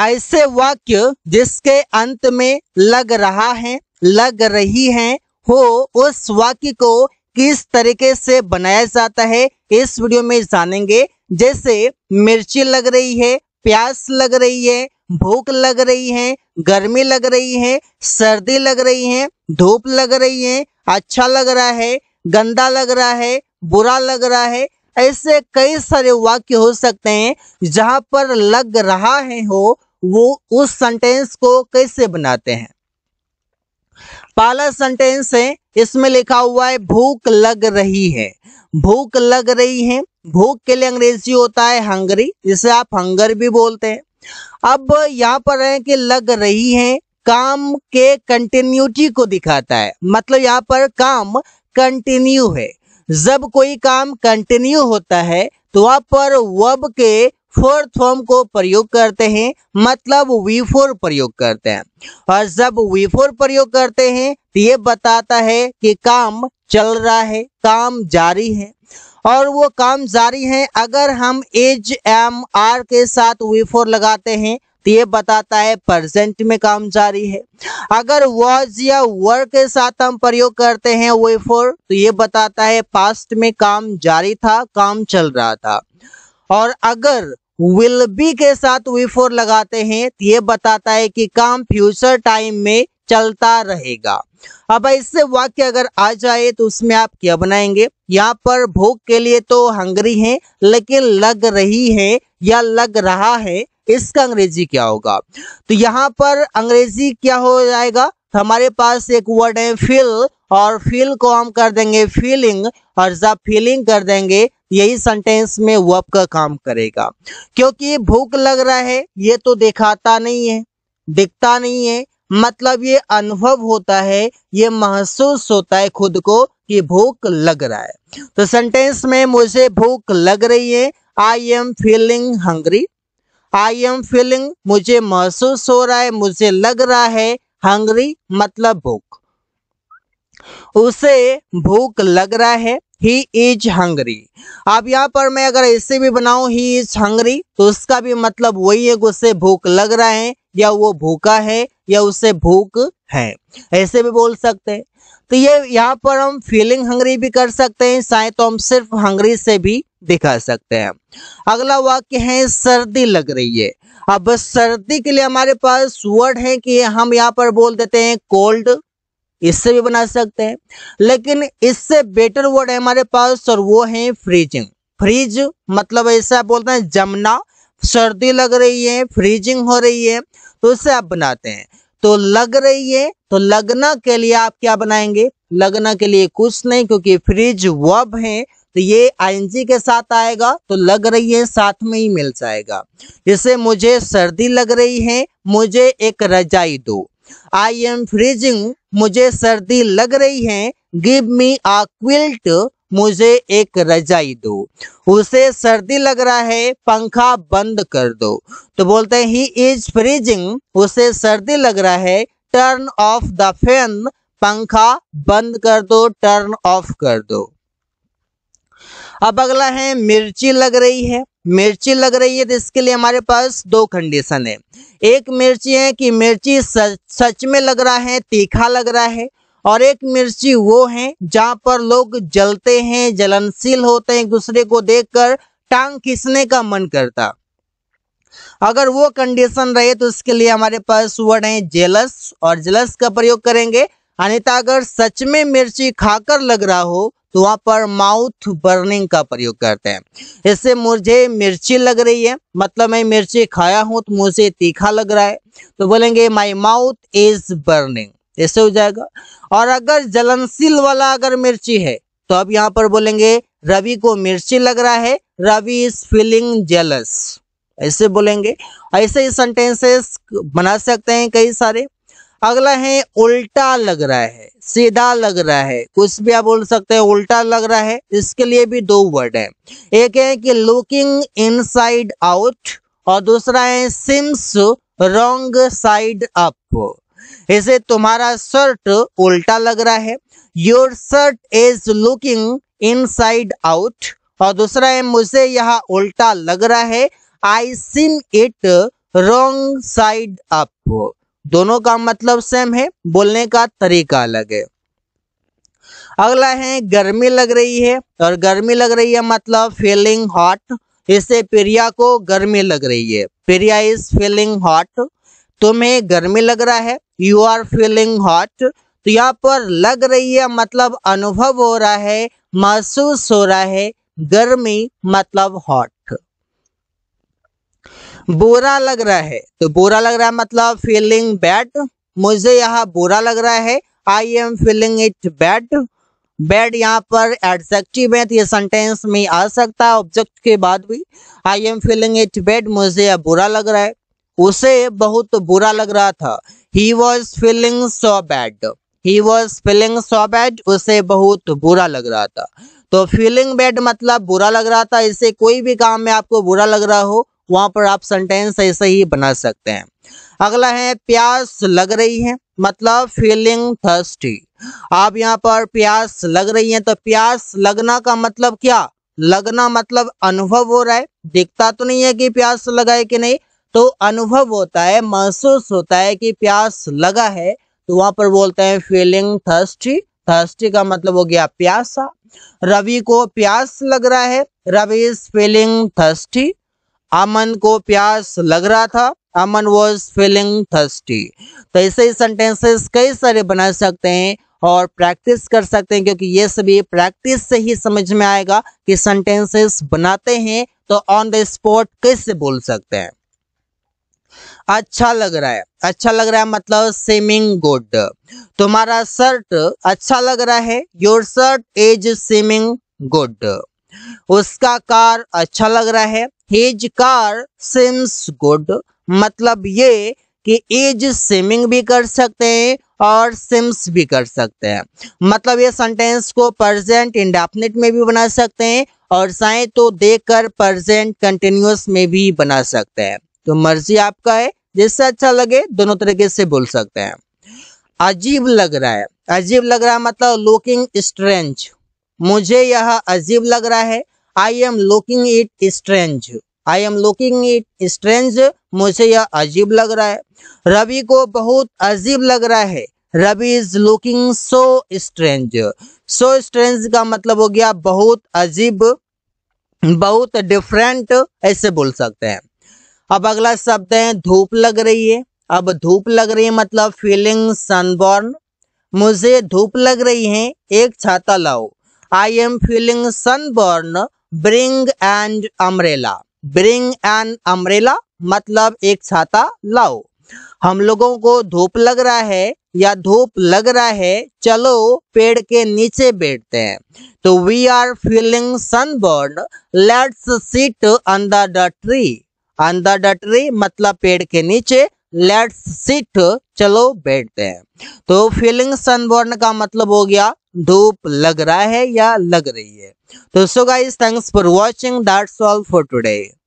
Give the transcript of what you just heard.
ऐसे वाक्य जिसके अंत में लग रहा है लग रही है हो उस वाक्य को किस तरीके से बनाया जाता है इस वीडियो में जानेंगे जैसे मिर्ची लग रही है प्यास लग रही है भूख लग रही है गर्मी लग रही है सर्दी लग रही है धूप लग रही है अच्छा लग रहा है गंदा लग रहा है बुरा लग रहा है ऐसे कई सारे वाक्य हो सकते हैं जहां पर लग रहा है हो वो उस सेंटेंस को कैसे बनाते हैं पहला सेंटेंस है इसमें लिखा हुआ है भूख लग रही है भूख लग रही है भूख के लिए अंग्रेजी होता है हंगरी जिसे आप हंगर भी बोलते हैं अब यहाँ पर है कि लग रही है काम के कंटिन्यूटी को दिखाता है मतलब यहाँ पर काम कंटिन्यू है जब कोई काम कंटिन्यू होता है तो वहां पर वब के फोर्थ फॉर्म को प्रयोग करते हैं मतलब वी फोर प्रयोग करते हैं और जब वी फोर प्रयोग करते हैं तो ये बताता है कि काम चल रहा है काम जारी है और वो काम जारी है अगर हम एज एम आर के साथ वी फोर लगाते हैं तो ये बताता है प्रेजेंट में काम जारी है अगर वॉज या वर के साथ हम प्रयोग करते हैं वे फोर तो ये बताता है पास्ट में काम जारी था काम चल रहा था और अगर विल बी के साथ वी फोर लगाते हैं तो ये बताता है कि काम फ्यूचर टाइम में चलता रहेगा अब ऐसे वाक्य अगर आ जाए तो उसमें आप क्या बनाएंगे यहाँ पर भूख के लिए तो हंगरी है लेकिन लग रही है या लग रहा है इसका अंग्रेजी क्या होगा तो यहाँ पर अंग्रेजी क्या हो जाएगा हमारे पास एक वर्ड है फिल और फील को हम कर देंगे फीलिंग और जब फीलिंग कर देंगे यही सेंटेंस में वर्ब का काम करेगा क्योंकि भूख लग रहा है ये तो दिखाता नहीं है दिखता नहीं है मतलब ये अनुभव होता है ये महसूस होता है खुद को कि भूख लग रहा है तो सेंटेंस में मुझे भूख लग रही है I am feeling hungry I am feeling मुझे महसूस हो रहा है मुझे लग रहा है हंग्री मतलब भूख उसे भूख लग रहा है ही इज हंगरी अब यहाँ पर मैं अगर ऐसे भी बनाऊ ही इज हंगरी तो उसका भी मतलब वही है कि उसे भूख लग रहा है या वो भूखा है या उसे भूख है ऐसे भी बोल सकते हैं तो ये यहाँ पर हम फीलिंग हंगरी भी कर सकते हैं शायद तो हम सिर्फ हंगरी से भी दिखा सकते हैं अगला वाक्य है सर्दी लग रही है अब सर्दी के लिए हमारे पास वर्ड है कि हम यहाँ पर बोल देते हैं कोल्ड इससे भी बना सकते हैं लेकिन इससे बेटर वर्ड है हमारे पास और वो है फ्रीजिंग फ्रीज मतलब ऐसा बोलते हैं जमना सर्दी लग रही है फ्रीजिंग हो रही है तो इससे आप बनाते हैं तो लग रही है तो लगना के लिए आप क्या बनाएंगे लगना के लिए कुछ नहीं क्योंकि फ्रिज वब है तो ये आईएनजी के साथ आएगा तो लग रही है साथ में ही मिल जाएगा जैसे मुझे सर्दी लग रही है मुझे एक रजाई दो आई एम फ्रीजिंग मुझे सर्दी लग रही है गिव मी आ क्विल्ट मुझे एक रजाई दो उसे सर्दी लग रहा है पंखा बंद कर दो तो बोलते हैं ही इज फ्रीजिंग उसे सर्दी लग रहा है टर्न ऑफ द फैन पंखा बंद कर दो टर्न ऑफ कर दो अब अगला है मिर्ची लग रही है मिर्ची लग रही है तो इसके लिए हमारे पास दो कंडीशन है एक मिर्ची है कि मिर्ची सच, सच में लग रहा है तीखा लग रहा है और एक मिर्ची वो है जहाँ पर लोग जलते हैं जलनशील होते हैं दूसरे को देखकर टांग खींचने का मन करता अगर वो कंडीशन रहे तो इसके लिए हमारे पास वर्ड है जेलस और जेलस का प्रयोग करेंगे अन्यथा अगर सच में मिर्ची खाकर लग रहा हो तो वहाँ पर माउथ बर्निंग का प्रयोग करते हैं इससे मुझे मिर्ची लग रही है मतलब मैं मिर्ची खाया हूँ तो मुझे तीखा लग रहा है तो बोलेंगे माई माउथ इज बर्निंग ऐसे हो जाएगा और अगर जलनशील वाला अगर मिर्ची है तो अब यहाँ पर बोलेंगे रवि को मिर्ची लग रहा है रवि इज फीलिंग जेलस ऐसे बोलेंगे ऐसे ही सेंटेंसेस बना सकते हैं कई सारे अगला है उल्टा लग रहा है सीधा लग रहा है कुछ भी आप बोल सकते हैं उल्टा लग रहा है इसके लिए भी दो वर्ड है एक है कि लुकिंग साइड आउट और दूसरा है सिम्स रॉन्ग साइड अप इसे तुम्हारा शर्ट उल्टा लग रहा है your shirt is looking side out और दूसरा है मुझे यह उल्टा लग रहा है I seem it wrong side up दोनों का मतलब सेम है बोलने का तरीका अलग है अगला है गर्मी लग रही है और गर्मी लग रही है मतलब फीलिंग हॉट इससे प्रिया को गर्मी लग रही है प्रिया इज फीलिंग हॉट तुम्हें गर्मी लग रहा है यू आर फीलिंग हॉट तो यहाँ पर लग रही है मतलब अनुभव हो रहा है महसूस हो रहा है गर्मी मतलब हॉट बुरा लग रहा है तो बुरा लग रहा है मतलब फीलिंग बैड मुझे यहाँ बुरा लग रहा है I am feeling it bad bad यहाँ पर एडजेक्टिव है तो ये सेंटेंस में आ सकता है ऑब्जेक्ट के बाद भी I am feeling it bad मुझे यह बुरा लग रहा है उसे बहुत बुरा लग रहा था he was feeling so bad he was feeling so bad उसे बहुत बुरा लग रहा था तो फीलिंग बैड मतलब बुरा लग रहा था इसे कोई भी काम में आपको बुरा लग रहा हो वहाँ पर आप सेंटेंस ऐसे ही बना सकते हैं अगला है प्यास लग रही है मतलब फीलिंग थर्स्टी आप यहाँ पर प्यास लग रही है तो प्यास लगना का मतलब क्या लगना मतलब अनुभव हो रहा है दिखता तो नहीं है कि प्यास लगा है कि नहीं तो अनुभव होता है महसूस होता है कि प्यास लगा है तो वहां पर बोलते हैं फीलिंग थर्स्टी थर्स्टी का मतलब हो गया प्यासा रवि को प्यास लग रहा है Ravi is feeling thirsty Aman को प्यास लग रहा था अमन वॉज फीलिंग थर्स्टी तो ऐसे ही सेंटेंसेस कई सारे बना सकते हैं और प्रैक्टिस कर सकते हैं क्योंकि ये सभी प्रैक्टिस से ही समझ में आएगा कि सेंटेंसेस बनाते हैं तो ऑन द स्पॉट कैसे बोल सकते हैं अच्छा लग रहा है अच्छा लग रहा है मतलब सेमिंग गुड तुम्हारा शर्ट अच्छा लग रहा है your shirt is seeming good उसका कार अच्छा लग रहा है हिज कार सिम्स गुड मतलब ये कि इज सिमिंग भी कर सकते हैं और सिम्स भी कर सकते हैं मतलब ये सेंटेंस को प्रेजेंट इंडेफिनिट में भी बना सकते हैं और साए तो कर प्रेजेंट कंटिन्यूस में भी बना सकते हैं तो मर्जी आपका है जिससे अच्छा लगे दोनों तरीके से बोल सकते हैं अजीब लग रहा है अजीब लग रहा है मतलब लुकिंग स्ट्रेंज मुझे यह अजीब लग रहा है I am looking it strange I am looking it strange मुझे यह अजीब लग रहा है रवि को बहुत अजीब लग रहा है Ravi is looking so strange so strange का मतलब हो गया बहुत अजीब बहुत डिफरेंट ऐसे बोल सकते हैं अब अगला शब्द है धूप लग रही है अब धूप लग रही है मतलब फीलिंग सनबॉर्न मुझे धूप लग रही है एक छाता लाओ I am feeling sunburn bring and umbrella bring and umbrella मतलब एक छाता लाओ हम लोगों को धूप लग रहा है या धूप लग रहा है चलो पेड़ के नीचे बैठते हैं तो we are feeling sunburn let's sit under the tree under the tree मतलब पेड़ के नीचे लेट्स सीट चलो बैठते हैं तो फीलिंग सनबर्न का मतलब हो गया धूप लग रहा है या लग रही है तो so guys thanks for watching that's all for today